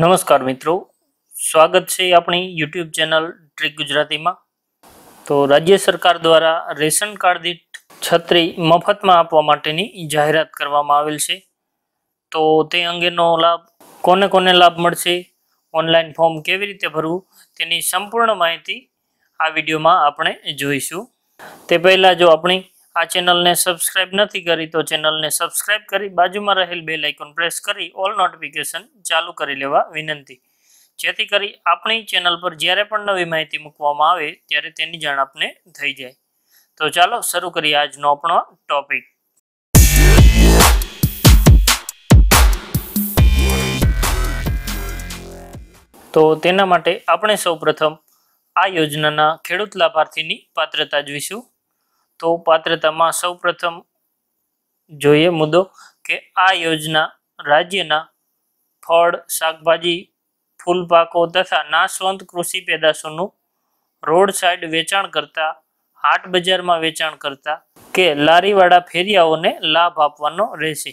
નમસ્કાર મિત્રો સ્વાગત છે આપણી યુટ્યુબ ચેનલ ટ્રીક ગુજરાતીમાં તો રાજ્ય સરકાર દ્વારા રેશન કાર્ડ દીઠ છત્રી મફતમાં આપવા માટેની જાહેરાત કરવામાં આવેલ છે તો તે અંગેનો લાભ કોને કોને લાભ મળશે ઓનલાઈન ફોર્મ કેવી રીતે ભરવું તેની સંપૂર્ણ માહિતી આ વિડીયોમાં આપણે જોઈશું તે પહેલાં જો આપણી આ ચેનલને સબસ્ક્રાઇબ નથી કરી તો ચેનલને સબસ્ક્રાઇબ કરી બાજુમાં રહેલ બે આઇકોન પ્રેસ કરી ઓલ નોટિફિકેશન ચાલુ કરી લેવા વિનંતી જેથી કરી આપણી ચેનલ પર જ્યારે પણ નવી માહિતી મૂકવામાં આવે ત્યારે તેની જાણ આપને થઈ જાય તો ચાલો શરૂ કરીએ આજનો આપણો ટોપિક તો તેના માટે આપણે સૌપ્રથમ આ યોજનાના ખેડૂત લાભાર્થીની પાત્રતા જોઈશું તો પાત્રતામાં સૌપ્રથમ જોઈએ મુદ્દો કે આ યોજના રાજ્યના ફળ શાકભાજી ફૂલપાકો તથા નાશવંત કૃષિ પેદાશોનું રોડ સાઈડ વેચાણ કરતા હાટ બજારમાં વેચાણ કરતા કે લારીવાળા ફેરિયાઓને લાભ આપવાનો રહેશે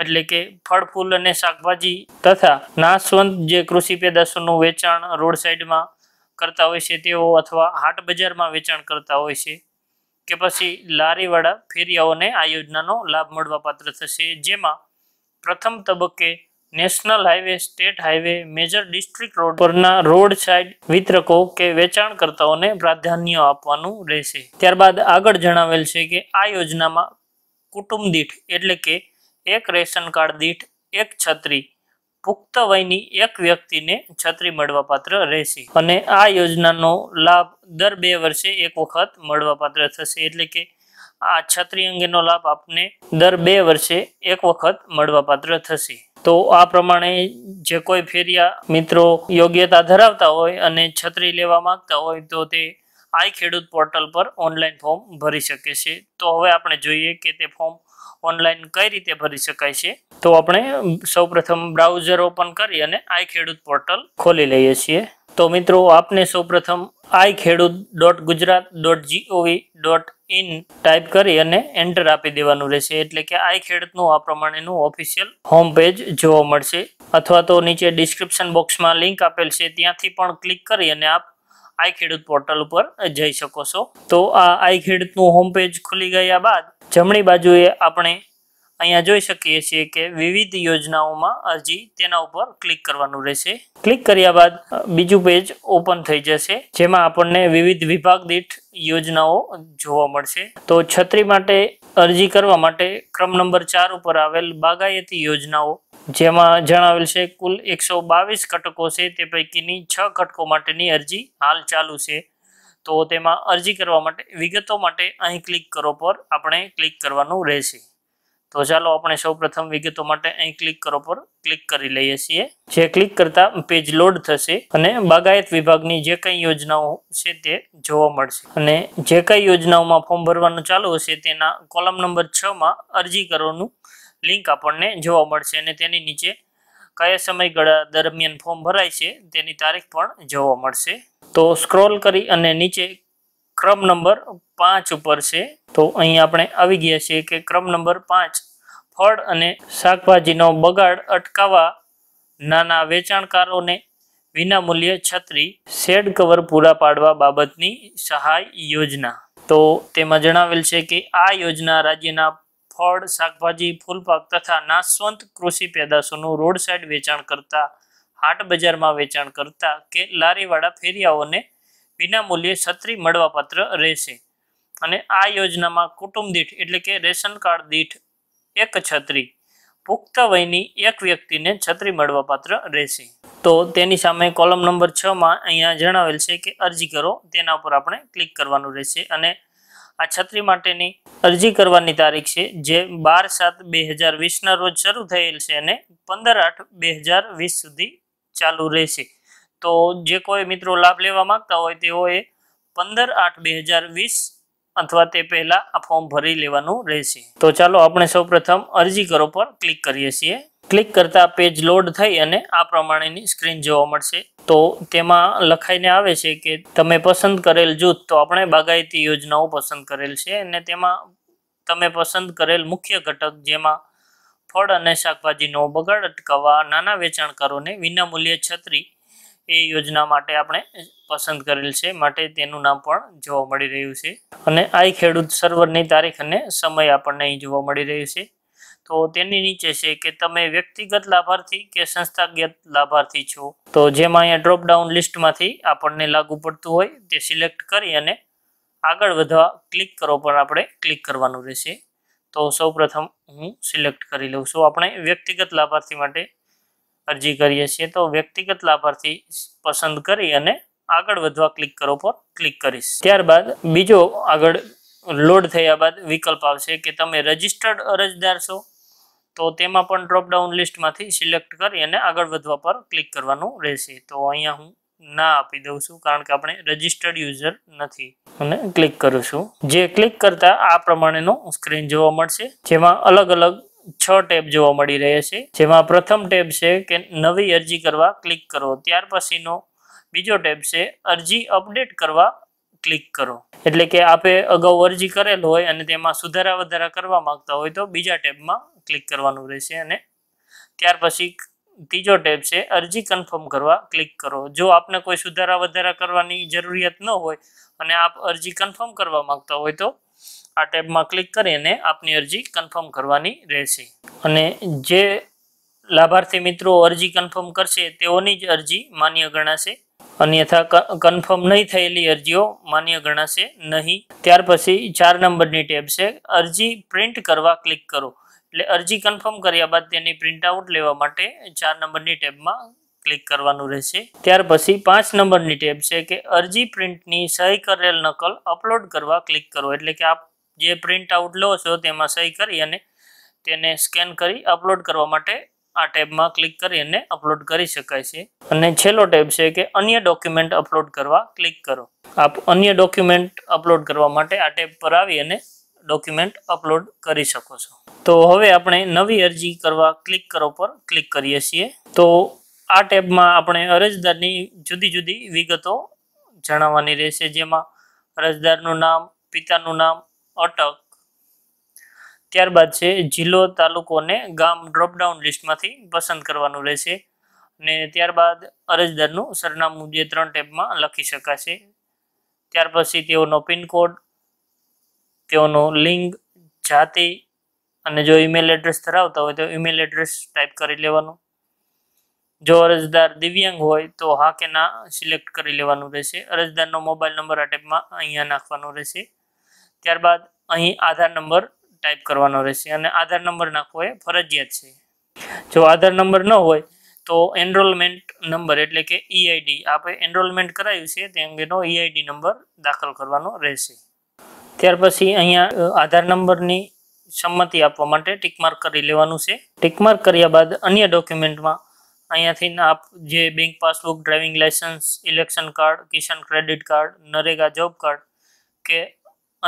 એટલે કે ફળ ફૂલ અને શાકભાજી તથા નાશવંત જે કૃષિ પેદાશોનું વેચાણ રોડ સાઈડમાં કરતા હોય છે તેઓ અથવા હાટ બજારમાં વેચાણ કરતા હોય છે કે પછી લારીવાળા ફેરિયાઓને આ યોજનાનો લાભ મળવાપાત્ર થશે જેમાં પ્રથમ તબક્કે national highway state highway major district road પરના રોડ સાઇડ વિતરકો કે વેચાણકર્તાઓને પ્રાધાન્ય આપવાનું રહેશે ત્યારબાદ આગળ જણાવેલ છે કે આ યોજનામાં કુટુંબ દીઠ એટલે કે એક રેશન કાર્ડ દીઠ એક છત્રી પુખ્ત વયની એક વ્યક્તિને છત્રી મળવાપાત્ર રહેશે અને આ યોજનાનો લાભ દર બે વર્ષે એક વખત મળવાપાત્ર થશે એટલે કે આ છત્રી અંગેનો લાભ આપને દર બે વર્ષે એક વખત મળવાપાત્ર થશે તો આ પ્રમાણે જે કોઈ ફેરિયા મિત્રો યોગ્યતા ધરાવતા હોય અને છત્રી લેવા માંગતા હોય તો તે આઈ ખેડૂત પોર્ટલ પર ઓનલાઈન ફોર્મ ભરી શકે છે તો હવે આપણે જોઈએ કે તે ફોર્મ ઓનલાઈન કઈ રીતે ભરી શકાય છે તો આપણે સૌપ્રથમ બ્રાઉઝર ઓપન કરી અને આઈ ખેડૂત પોર્ટલ ખોલી લઈએ છીએ તો મિત્રો આપને સૌપ્રથમ i Khedut dot Gujarat dot G O V dot in type કરી અને એન્ટર આપી દેવાનું રહેશે એટલે કે આઈ ખેડૂતનું આ પ્રમાણેનું ઓફિશિયલ હોમ પેજ જોવા મળશે અથવા તો નીચે ડિસ્ક્રિપ્શન બોક્સમાં લિંક આપેલ છે ત્યાંથી પણ ક્લિક કરી અને આપ આઈ ખેડૂત પોર્ટલ ઉપર જઈ શકો છો તો આ આઈ ખેડૂતનું હોમ પેજ ખુલી ગયા બાદ જમણી બાજુએ આપણે અહીંયા જોઈ શકીએ છીએ કે વિવિધ યોજનાઓમાં અરજી તેના ઉપર ક્લિક કરવાનું રહેશે ક્લિક કર્યા બાદ બીજું પેજ ઓપન થઈ જશે જેમાં આપણને વિવિધ વિભાગ દીઠ યોજનાઓ જોવા મળશે તો છત્રી માટે અરજી કરવા માટે ક્રમ નંબર ચાર ઉપર આવેલ બાગાયતી યોજનાઓ જેમાં જણાવેલ છે કુલ એકસો બાવીસ કટકો છે તે પૈકીની છ ઘટકો માટેની અરજી હાલ ચાલુ છે તો તેમાં અરજી કરવા માટે વિગતો માટે અહીં ક્લિક કરો પર આપણે ક્લિક કરવાનું રહેશે તો ચાલો આપણે સૌપ્રથમ વિગતો માટે અહીં ક્લિક કરો પર ક્લિક કરી લઈએ છીએ જે ક્લિક કરતા પેજ લોડ થશે અને બાગાયત વિભાગની જે કંઈ યોજનાઓ છે તે જોવા મળશે અને જે કંઈ યોજનાઓમાં ફોર્મ ભરવાનું ચાલુ હશે તેના કોલમ નંબર છમાં અરજી કરવાનું લિંક આપણને જોવા મળશે અને તેની નીચે કયા સમયગાળા દરમિયાન ફોર્મ ભરાય છે તેની તારીખ પણ જોવા મળશે તો સ્ક્રોલ કરી અને નીચે ક્રમ નંબર પાંચ ઉપર છે તો અહીં આપણે આવી ગયા છીએ કે ક્રમ નંબર પાંચ ફળ અને શાકભાજીનો બગાડ અટકાવવા નાના વેચાણકારોને વિનામૂલ્યે છત્રી શેડ કવર પૂરા પાડવા બાબતની સહાય યોજના તો તેમાં જણાવેલ છે કે આ યોજના રાજ્યના ફળ શાકભાજી ફૂલપાક તથા નાશવંત કૃષિ પેદાશોનું રોડ સાઈડ વેચાણ કરતા હાટ બજારમાં વેચાણ કરતા કે લારીવાળા ફેરિયાઓને વિના મૂલ્યે છત્રી મળવાપાત્ર રહેશે અને આ યોજનામાં કુટુંબ દીઠ એટલે કે રેશન કાર્ડ દીઠ એક છત્રી પુખ્ત વયની એક વ્યક્તિને છત્રી મળવાપાત્ર રહેશે તો તેની સામે કોલમ નંબર છમાં અહીંયા જણાવેલ છે કે અરજી કરો તેના ઉપર આપણે ક્લિક કરવાનું રહેશે અને આ છત્રી માટેની અરજી કરવાની તારીખ છે જે બાર સાત બે હજાર વીસના રોજ શરૂ થયેલ છે અને પંદર આઠ બે હજાર વીસ સુધી ચાલુ રહેશે તો જે કોઈ મિત્રો લાભ લેવા માંગતા હોય તેઓએ પંદર આઠ બે હજાર વીસ અથવા તે પહેલાં આ ફોર્મ ભરી લેવાનું રહેશે તો ચાલો આપણે સૌપ્રથમ અરજી કરો પર ક્લિક કરીએ છીએ ક્લિક કરતા પેજ લોડ થઈ અને આ પ્રમાણેની સ્ક્રીન જોવા મળશે તો તેમાં લખાઈને આવે છે કે તમે પસંદ કરેલ જૂથ તો આપણે બાગાયતી યોજનાઓ પસંદ કરેલ છે અને તેમાં તમે પસંદ કરેલ મુખ્ય ઘટક જેમાં ફળ અને શાકભાજીનો બગાડ અટકાવવા નાના વેચાણકારોને વિનામૂલ્યે છત્રી એ યોજના માટે આપણે પસંદ કરેલ છે માટે તેનું નામ પણ જોવા મળી રહ્યું છે અને આ ખેડૂત સર્વરની તારીખ અને સમય આપણને અહીં જોવા મળી રહ્યું છે તો તેની નીચે છે કે તમે વ્યક્તિગત લાભાર્થી કે સંસ્થાગત લાભાર્થી છો તો જેમાં અહીંયા ડ્રોપડાઉન લિસ્ટમાંથી આપણને લાગુ પડતું હોય તે સિલેક્ટ કરી અને આગળ વધવા ક્લિક કરો પર આપણે ક્લિક કરવાનું રહેશે તો સૌપ્રથમ હું સિલેક્ટ કરી લઉં છું આપણે વ્યક્તિગત લાભાર્થી માટે અરજી કરીએ છીએ તો વ્યક્તિગત લાભાર્થી પસંદ કરી અને આગળ વધવા ક્લિક કરો પર ક્લિક કરીશ ત્યારબાદ બીજો આગળ લોડ થયા બાદ વિકલ્પ આવશે કે તમે રજીસ્ટર્ડ અરજદાર છો તો તેમાં પણ ડ્રોપડાઉન લિસ્ટમાંથી સિલેક્ટ કરી અને આગળ વધવા પર ક્લિક કરવાનું રહેશે તો અહીંયા હું ના આપી દઉં છું કારણ કે આપણે રજિસ્ટર્ડ યુઝર નથી અને ક્લિક કરું છું જે ક્લિક કરતા આ પ્રમાણેનો સ્ક્રીન જોવા મળશે જેમાં અલગ અલગ છ ટેબ જોવા મળી રહ્યા છે જેમાં પ્રથમ ટેબ છે કે નવી અરજી કરવા ક્લિક કરો ત્યાર પછીનો બીજો ટેબ છે અરજી અપડેટ કરવા ક્લિક કરો એટલે કે આપે અગાઉ અરજી કરેલ હોય અને તેમાં સુધારા વધારા કરવા માંગતા હોય તો બીજા ટેબમાં ક્લિક કરવાનું રહેશે અને ત્યાર પછી ત્રીજો ટેબ છે અરજી કન્ફર્મ કરવા ક્લિક કરો જો આપને કોઈ સુધારા વધારા કરવાની જરૂરિયાત ન હોય અને આપ અરજી કન્ફર્મ કરવા માંગતા હોય તો આ ટેબમાં ક્લિક કરીને આપની અરજી કન્ફર્મ કરવાની રહેશે અને જે લાભાર્થી મિત્રો અરજી કન્ફર્મ કરશે તેઓની જ અરજી માન્ય ગણાશે અન્યથા કન્ફર્મ નહીં થયેલી અરજીઓ માન્ય ગણાશે નહીં ત્યાર પછી ચાર નંબરની ટેબ છે અરજી પ્રિન્ટ કરવા ક્લિક કરો એટલે અરજી કન્ફર્મ કર્યા બાદ તેની પ્રિન્ટ આઉટ લેવા માટે ચાર નંબરની ટેબમાં ક્લિક કરવાનું રહેશે ત્યાર પછી પાંચ નંબરની ટેબ છે કે અરજી પ્રિન્ટની સહી કરેલ નકલ અપલોડ કરવા ક્લિક કરો એટલે કે આપ જે પ્રિન્ટ આઉટ લો છો તેમાં સહી કરી અને તેને સ્કેન કરી અપલોડ કરવા માટે આ ટેબમાં ક્લિક કરી અને અપલોડ કરી શકાય છે અને છેલ્લો ટેબ છે કે અન્ય ડોક્યુમેન્ટ અપલોડ કરવા ક્લિક કરો આપ અન્ય ડોક્યુમેન્ટ અપલોડ કરવા માટે આ ટેબ પર આવી અને ડોક્યુમેન્ટ અપલોડ કરી શકો છો તો હવે આપણે નવી અરજી કરવા ક્લિક કરો પર ક્લિક કરીએ છીએ તો આ ટેબમાં આપણે અરજદારની જુદી જુદી વિગતો જણાવવાની રહેશે જેમાં અરજદારનું નામ પિતાનું નામ અટક ત્યારબાદ છે જિલ્લો તાલુકો અને ગામ ડ્રોપડાઉન લિસ્ટમાંથી પસંદ કરવાનું રહેશે અને ત્યારબાદ અરજદારનું સરનામું જે ત્રણ ટેબમાં લખી શકાશે ત્યાર પછી તેઓનો પિનકોડ તેઓનો લિંક જાતિ અને જો ઈમેલ એડ્રેસ ધરાવતા હોય તો ઈમેલ એડ્રેસ ટાઈપ કરી લેવાનું જો અરજદાર દિવ્યાંગ હોય તો હા કે ના સિલેક્ટ કરી લેવાનું રહેશે અરજદારનો મોબાઈલ નંબર આ ટેબમાં અહીંયા નાખવાનો રહેશે ત્યારબાદ અહીં આધાર નંબર ટાઈપ કરવાનો રહેશે અને આધાર નંબર નાખવો એ ફરજિયાત છે જો આધાર નંબર ન હોય તો એનરોલમેન્ટ નંબર એટલે કે ઈઆઈડી e આપણે એનરોલમેન્ટ કરાયું છે તે અંગેનો ઈઆઈડી e નંબર દાખલ કરવાનો રહેશે ત્યાર પછી અહીંયા આધાર નંબરની સંમતિ આપવા માટે ટિકમાર્ક કરી લેવાનું છે ટિકમાર્ક કર્યા બાદ અન્ય ડોક્યુમેન્ટમાં અહીંયાથી આપ જે bank passbook driving licence election card Kisan credit card NREGA job card કે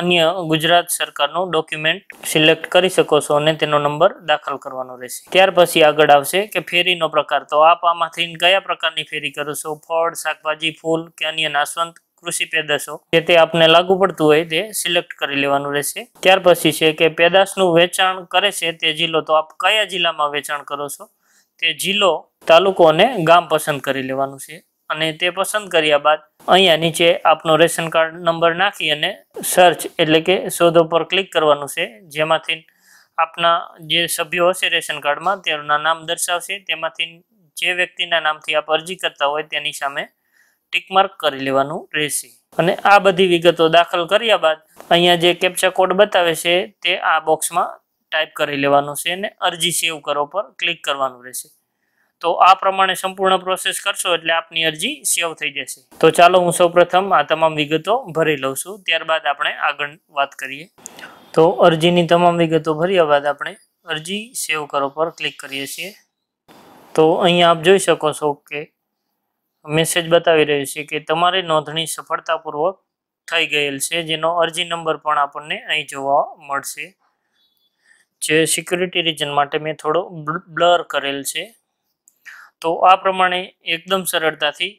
અન્ય ગુજરાત સરકારનું ડોક્યુમેન્ટ સિલેક્ટ કરી શકો છો અને તેનો નંબર દાખલ કરવાનો રહેશે ત્યાર પછી આગળ આવશે કે ફેરીનો પ્રકાર તો આપ આમાંથી કયા પ્રકારની ફેરી કરો છો ફળ શાકભાજી ફૂલ કે અન્ય નાશવંત કૃષિ પેદાશો જે તે આપને લાગુ પડતું હોય તે સિલેક્ટ કરી લેવાનું રહેશે ત્યાર પછી છે કે પેદાશનું વેચાણ કરે છે તે જિલ્લો તો આપ કયા જિલ્લામાં વેચાણ કરો છો તે જિલ્લો તાલુકો અને ગામ પસંદ કરી લેવાનું છે અને તે પસંદ કર્યા બાદ અહીંયા નીચે આપનો રેશન કાર્ડ નંબર નાખી અને સર્ચ એટલે કે શોધો પર ક્લિક કરવાનું છે જેમાંથી આપના જે સભ્યો હશે રેશન કાર્ડમાં તેના નામ દર્શાવશે તેમાંથી જે વ્યક્તિના નામથી આપ અરજી કરતા હોય તેની સામે ટીકમાર્ક કરી લેવાનું રહેશે અને આ બધી વિગતો દાખલ કર્યા બાદ અહીંયા જે કેપ્ચા કોડ બતાવે છે તે આ બોક્સમાં ટાઈપ કરી લેવાનું છે અને અરજી સેવ કરો પર ક્લિક કરવાનું રહેશે તો આ પ્રમાણે સંપૂર્ણ પ્રોસેસ કરશો એટલે આપની અરજી સેવ થઈ જશે તો ચાલો હું સૌપ્રથમ આ તમામ વિગતો ભરી લઉં છું ત્યારબાદ આપણે આગળ વાત કરીએ તો અરજીની તમામ વિગતો ભર્યા બાદ આપણે અરજી સેવ કરો પર ક્લિક કરીએ છીએ તો અહીંયા આપ જોઈ શકો છો કે મેસેજ બતાવી રહ્યો છે કે તમારે નોંધણી સફળતાપૂર્વક થઈ ગયેલ છે જેનો અરજી નંબર પણ આપણને અહીં જોવા મળશે જે સિક્યુરિટી રીજન માટે મેં થોડો બ્લર કરેલ છે તો આ પ્રમાણે એકદમ સરળતાથી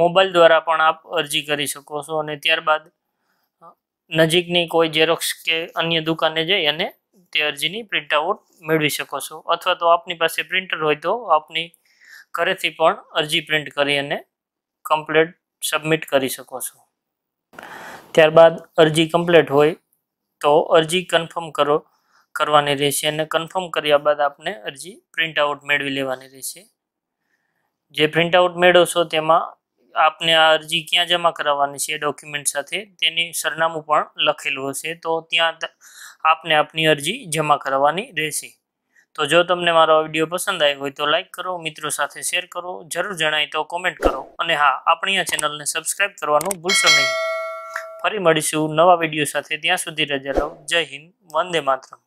મોબાઈલ દ્વારા પણ આપ અરજી કરી શકો છો અને ત્યારબાદ નજીકની કોઈ ઝેરોક્ષ કે અન્ય દુકાને જઈ અને તે અરજીની પ્રિન્ટઆઉટ મેળવી શકો છો અથવા તો આપની પાસે પ્રિન્ટર હોય તો આપની ઘરેથી પણ અરજી પ્રિન્ટ કરી અને કમ્પ્લેટ સબમિટ કરી શકો છો ત્યારબાદ અરજી કમ્પ્લેટ હોય તો અરજી કન્ફર્મ કરો કરવાની રહેશે અને કન્ફર્મ કર્યા બાદ આપને અરજી પ્રિન્ટઆઉટ મેળવી લેવાની રહેશે જે પ્રિન્ટઆઉટ મેળવશો તેમાં આપને આ અરજી ક્યાં જમા કરાવવાની છે ડોક્યુમેન્ટ સાથે તેની સરનામું પણ લખેલું હશે તો ત્યાં આપને આપની અરજી જમા કરાવવાની રહેશે તો જો તમને મારો વિડીયો પસંદ આવ્યો હોય તો લાઇક કરો મિત્રો સાથે શેર કરો જરૂર જણાય તો કોમેન્ટ કરો અને હા આપણી આ ચેનલને સબસ્ક્રાઈબ કરવાનું ભૂલશો નહીં ફરી મળીશું નવા વિડીયો સાથે ત્યાં સુધી રજા લો જય હિન્દ વંદે માતરમ